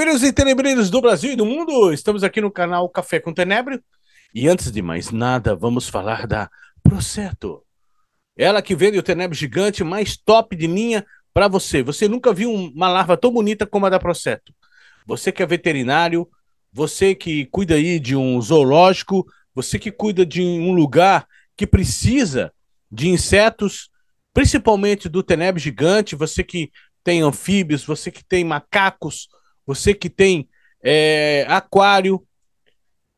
Tenebreiros e tenebreiros do Brasil e do mundo, estamos aqui no canal Café com Tenebre E antes de mais nada, vamos falar da Proceto. Ela que vende o Tenebre gigante mais top de linha para você. Você nunca viu uma larva tão bonita como a da Proceto. Você que é veterinário, você que cuida aí de um zoológico, você que cuida de um lugar que precisa de insetos, principalmente do Tenebre gigante, você que tem anfíbios, você que tem macacos, você que tem é, aquário,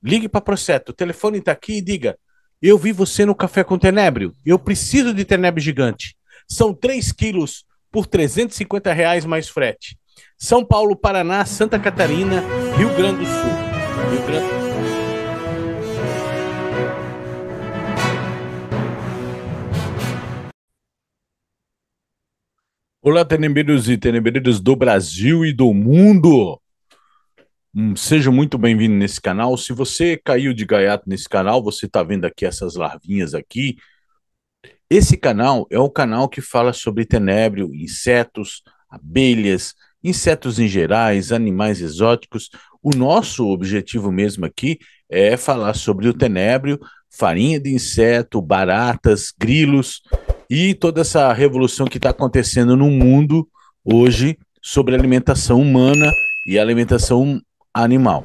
ligue para Proceto. O telefone está aqui e diga: Eu vi você no Café com Tenebrio. Eu preciso de Tenebrio Gigante. São 3 quilos por 350 reais mais frete. São Paulo, Paraná, Santa Catarina, Rio Grande do Sul. Rio Grande do Sul. Olá, tenebreiros e tenebreiros do Brasil e do mundo! Hum, seja muito bem-vindo nesse canal. Se você caiu de gaiato nesse canal, você está vendo aqui essas larvinhas aqui. Esse canal é o canal que fala sobre tenebrio, insetos, abelhas, insetos em gerais, animais exóticos. O nosso objetivo mesmo aqui é falar sobre o tenebrio, farinha de inseto, baratas, grilos e toda essa revolução que está acontecendo no mundo hoje sobre alimentação humana e alimentação animal.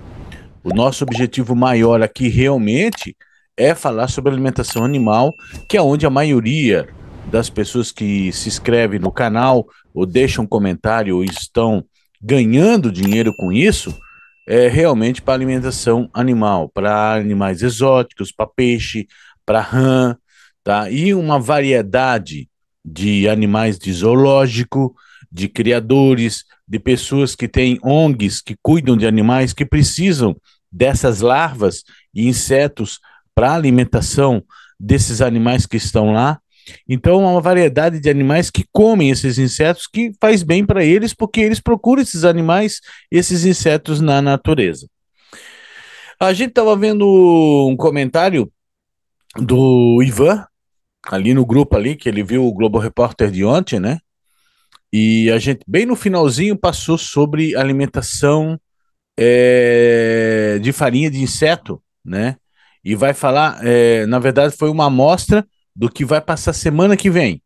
O nosso objetivo maior aqui realmente é falar sobre alimentação animal, que é onde a maioria das pessoas que se inscrevem no canal ou deixam um comentário ou estão ganhando dinheiro com isso, é, realmente para alimentação animal, para animais exóticos, para peixe, para rã, tá? E uma variedade de animais de zoológico, de criadores, de pessoas que têm ONGs que cuidam de animais que precisam dessas larvas e insetos para alimentação desses animais que estão lá então, há uma variedade de animais que comem esses insetos que faz bem para eles, porque eles procuram esses animais, esses insetos na natureza. A gente estava vendo um comentário do Ivan, ali no grupo ali, que ele viu o Globo Repórter de ontem, né? E a gente, bem no finalzinho, passou sobre alimentação é, de farinha de inseto, né? E vai falar, é, na verdade, foi uma amostra do que vai passar semana que vem.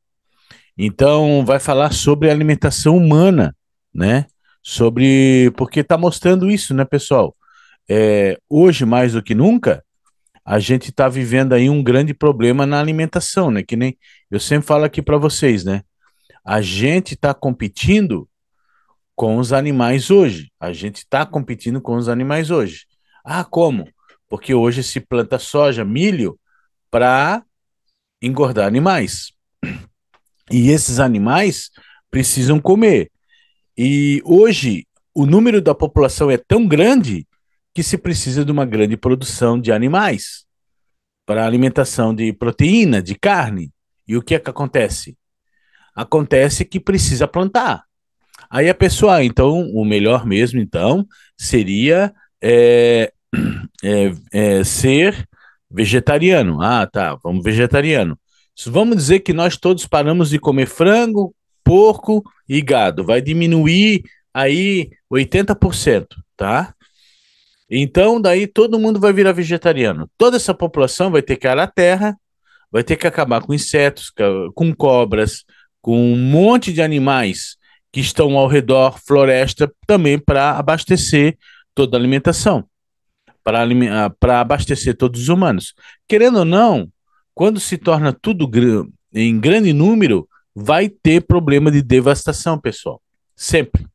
Então, vai falar sobre alimentação humana, né? Sobre. Porque está mostrando isso, né, pessoal? É, hoje, mais do que nunca, a gente está vivendo aí um grande problema na alimentação, né? Que nem eu sempre falo aqui para vocês, né? A gente está competindo com os animais hoje. A gente está competindo com os animais hoje. Ah, como? Porque hoje se planta soja, milho, para engordar animais. E esses animais precisam comer. E hoje o número da população é tão grande que se precisa de uma grande produção de animais para alimentação de proteína, de carne. E o que é que acontece? Acontece que precisa plantar. Aí a pessoa, então, o melhor mesmo, então, seria é, é, é, ser Vegetariano. Ah, tá, vamos vegetariano. Vamos dizer que nós todos paramos de comer frango, porco e gado. Vai diminuir aí 80%, tá? Então, daí todo mundo vai virar vegetariano. Toda essa população vai ter que arar a terra, vai ter que acabar com insetos, com cobras, com um monte de animais que estão ao redor floresta também para abastecer toda a alimentação. Ah, para abastecer todos os humanos. Querendo ou não, quando se torna tudo gr em grande número, vai ter problema de devastação, pessoal. Sempre.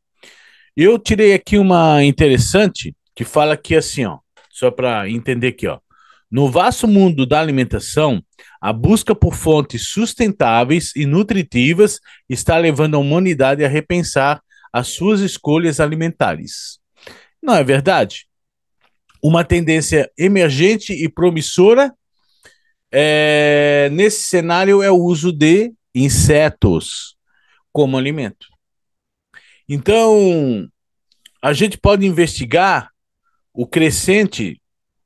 Eu tirei aqui uma interessante que fala aqui assim, ó, só para entender aqui, ó. No vasto mundo da alimentação, a busca por fontes sustentáveis e nutritivas está levando a humanidade a repensar as suas escolhas alimentares. Não é verdade? uma tendência emergente e promissora. É, nesse cenário é o uso de insetos como alimento. Então, a gente pode investigar o crescente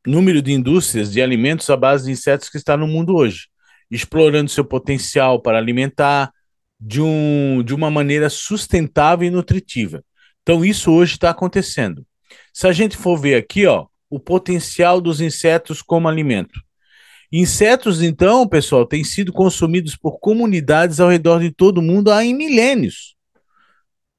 número de indústrias de alimentos à base de insetos que está no mundo hoje, explorando seu potencial para alimentar de, um, de uma maneira sustentável e nutritiva. Então, isso hoje está acontecendo. Se a gente for ver aqui, ó, o potencial dos insetos como alimento. Insetos, então, pessoal, têm sido consumidos por comunidades ao redor de todo o mundo há milênios.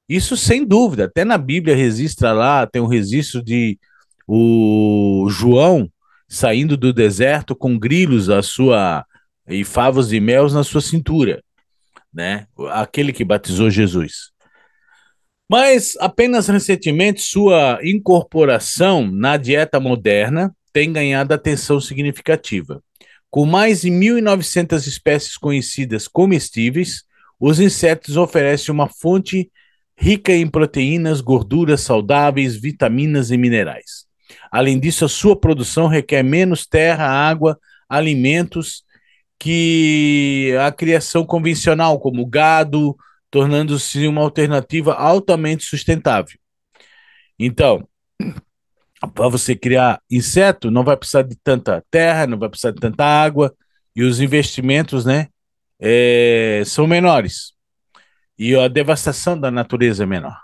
Isso sem dúvida. Até na Bíblia registra lá, tem um registro de o João saindo do deserto com grilos a sua e favos de mel na sua cintura, né? Aquele que batizou Jesus. Mas apenas recentemente sua incorporação na dieta moderna tem ganhado atenção significativa. Com mais de 1.900 espécies conhecidas comestíveis, os insetos oferecem uma fonte rica em proteínas, gorduras saudáveis, vitaminas e minerais. Além disso, a sua produção requer menos terra, água, alimentos que a criação convencional, como gado, tornando-se uma alternativa altamente sustentável. Então, para você criar inseto, não vai precisar de tanta terra, não vai precisar de tanta água, e os investimentos né, é, são menores. E a devastação da natureza é menor.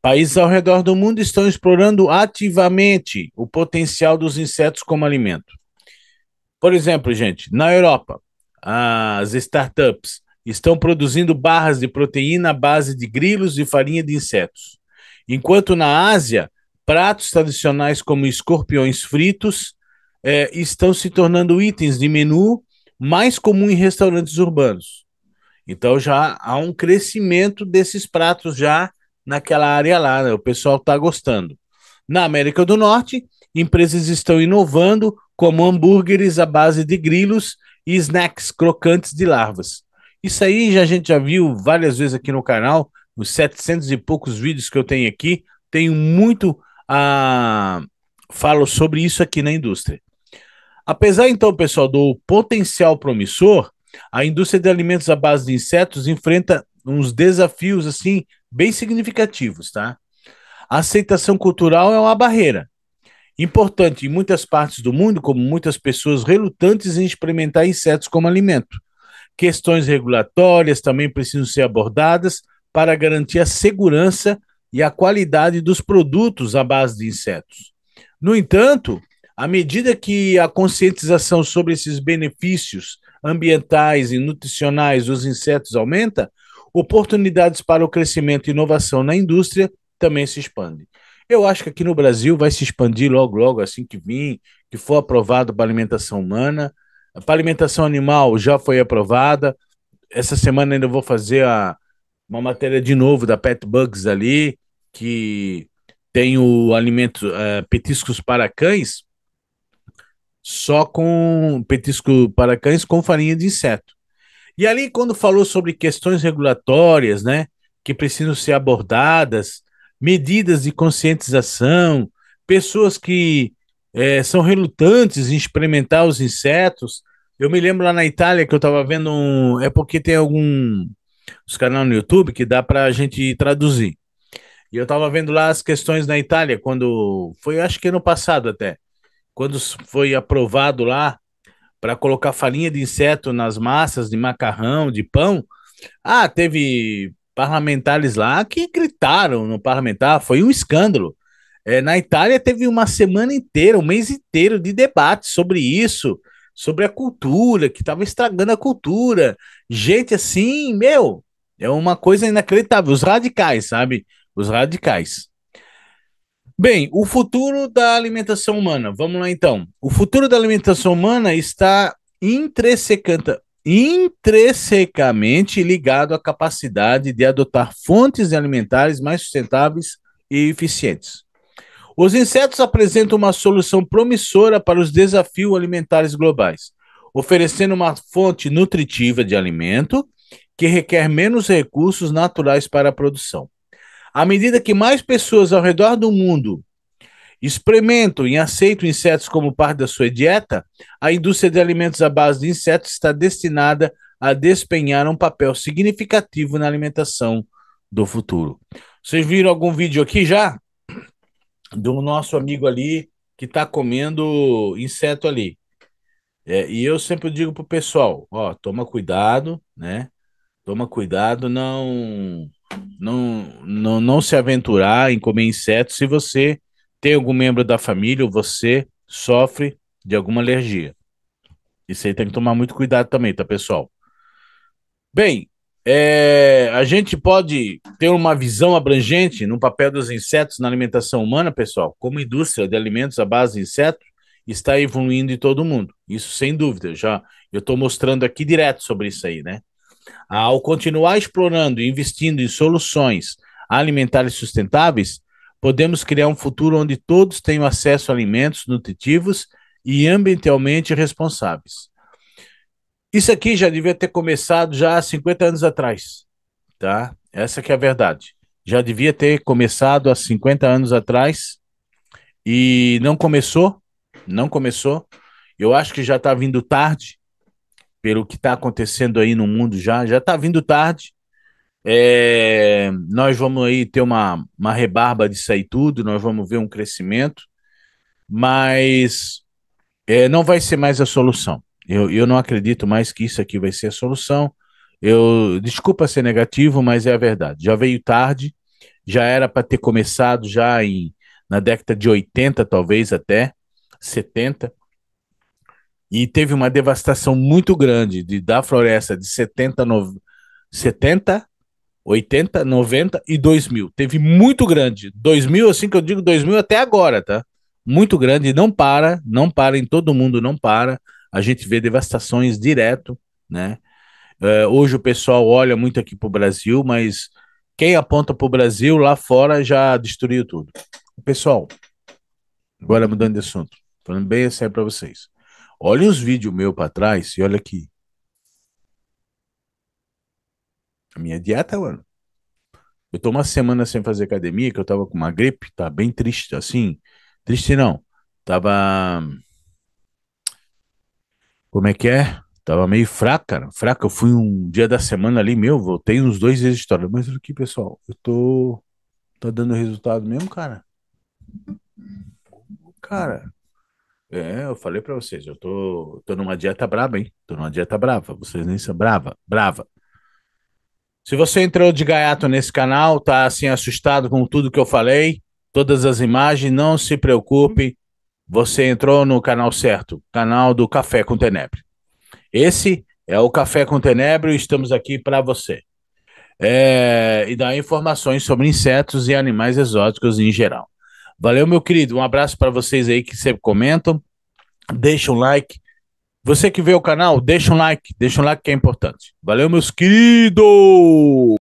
Países ao redor do mundo estão explorando ativamente o potencial dos insetos como alimento. Por exemplo, gente, na Europa, as startups estão produzindo barras de proteína à base de grilos e farinha de insetos. Enquanto na Ásia, pratos tradicionais como escorpiões fritos é, estão se tornando itens de menu mais comum em restaurantes urbanos. Então já há um crescimento desses pratos já naquela área lá, né? o pessoal está gostando. Na América do Norte, empresas estão inovando como hambúrgueres à base de grilos e snacks crocantes de larvas. Isso aí já, a gente já viu várias vezes aqui no canal, os 700 e poucos vídeos que eu tenho aqui, tenho muito a. falo sobre isso aqui na indústria. Apesar, então, pessoal, do potencial promissor, a indústria de alimentos à base de insetos enfrenta uns desafios, assim, bem significativos, tá? A aceitação cultural é uma barreira. Importante em muitas partes do mundo, como muitas pessoas relutantes em experimentar insetos como alimento. Questões regulatórias também precisam ser abordadas para garantir a segurança e a qualidade dos produtos à base de insetos. No entanto, à medida que a conscientização sobre esses benefícios ambientais e nutricionais dos insetos aumenta, oportunidades para o crescimento e inovação na indústria também se expandem. Eu acho que aqui no Brasil vai se expandir logo, logo, assim que vir, que for aprovado para alimentação humana, para alimentação animal já foi aprovada. Essa semana ainda vou fazer a, uma matéria de novo da Pet Bugs ali, que tem o alimento é, petiscos para cães, só com petisco para cães com farinha de inseto. E ali, quando falou sobre questões regulatórias, né, que precisam ser abordadas, medidas de conscientização, pessoas que é, são relutantes em experimentar os insetos, eu me lembro lá na Itália que eu tava vendo um. É porque tem algum. Os canais no YouTube que dá pra gente traduzir. E eu tava vendo lá as questões na Itália, quando. Foi, acho que ano passado até. Quando foi aprovado lá para colocar farinha de inseto nas massas de macarrão, de pão. Ah, teve parlamentares lá que gritaram no parlamentar, foi um escândalo. É, na Itália teve uma semana inteira, um mês inteiro de debate sobre isso sobre a cultura, que estava estragando a cultura. Gente assim, meu, é uma coisa inacreditável. Os radicais, sabe? Os radicais. Bem, o futuro da alimentação humana. Vamos lá então. O futuro da alimentação humana está intrinsecamente ligado à capacidade de adotar fontes alimentares mais sustentáveis e eficientes. Os insetos apresentam uma solução promissora para os desafios alimentares globais, oferecendo uma fonte nutritiva de alimento que requer menos recursos naturais para a produção. À medida que mais pessoas ao redor do mundo experimentam e aceitam insetos como parte da sua dieta, a indústria de alimentos à base de insetos está destinada a desempenhar um papel significativo na alimentação do futuro. Vocês viram algum vídeo aqui já? do nosso amigo ali que está comendo inseto ali. É, e eu sempre digo pro pessoal, ó, toma cuidado, né? Toma cuidado, não, não, não, não se aventurar em comer inseto se você tem algum membro da família ou você sofre de alguma alergia. Isso aí tem que tomar muito cuidado também, tá, pessoal? Bem, é, a gente pode ter uma visão abrangente no papel dos insetos na alimentação humana, pessoal, como indústria de alimentos à base de insetos está evoluindo em todo o mundo. Isso sem dúvida, já eu estou mostrando aqui direto sobre isso aí, né? Ao continuar explorando e investindo em soluções alimentares sustentáveis, podemos criar um futuro onde todos tenham acesso a alimentos nutritivos e ambientalmente responsáveis. Isso aqui já devia ter começado já há 50 anos atrás, tá? Essa que é a verdade. Já devia ter começado há 50 anos atrás e não começou, não começou. Eu acho que já está vindo tarde, pelo que está acontecendo aí no mundo já, já está vindo tarde. É, nós vamos aí ter uma, uma rebarba disso aí tudo, nós vamos ver um crescimento, mas é, não vai ser mais a solução. Eu, eu não acredito mais que isso aqui vai ser a solução. Eu desculpa ser negativo, mas é a verdade. Já veio tarde, já era para ter começado já em na década de 80, talvez até 70. E teve uma devastação muito grande de, da floresta de 70, no, 70 80, 90 e 2000. Teve muito grande. 2000, assim que eu digo 2000 até agora, tá? Muito grande. Não para, não para em todo mundo, não para a gente vê devastações direto, né? Uh, hoje o pessoal olha muito aqui para o Brasil, mas quem aponta para o Brasil lá fora já destruiu tudo. Pessoal, agora mudando de assunto, falando bem sério para vocês. Olha os vídeos meu para trás e olha aqui. A minha dieta, mano. Eu tô uma semana sem fazer academia, que eu tava com uma gripe, tá bem triste, assim. Triste não. Tava como é que é? Tava meio fraca, cara. Fraca. Eu fui um dia da semana ali, meu, voltei uns dois dias de história. Mas aqui, pessoal, eu tô. Tá dando resultado mesmo, cara? Cara, é, eu falei para vocês, eu tô, tô numa dieta braba, hein? Tô numa dieta brava, vocês nem são brava, brava. Se você entrou de gaiato nesse canal, tá assim assustado com tudo que eu falei, todas as imagens, não se preocupe, você entrou no canal certo, canal do Café com Tenebre. Esse é o Café com Tenebre, e estamos aqui para você. É, e dar informações sobre insetos e animais exóticos em geral. Valeu, meu querido. Um abraço para vocês aí que sempre comentam. Deixa um like. Você que vê o canal, deixa um like. Deixa um like que é importante. Valeu, meus queridos!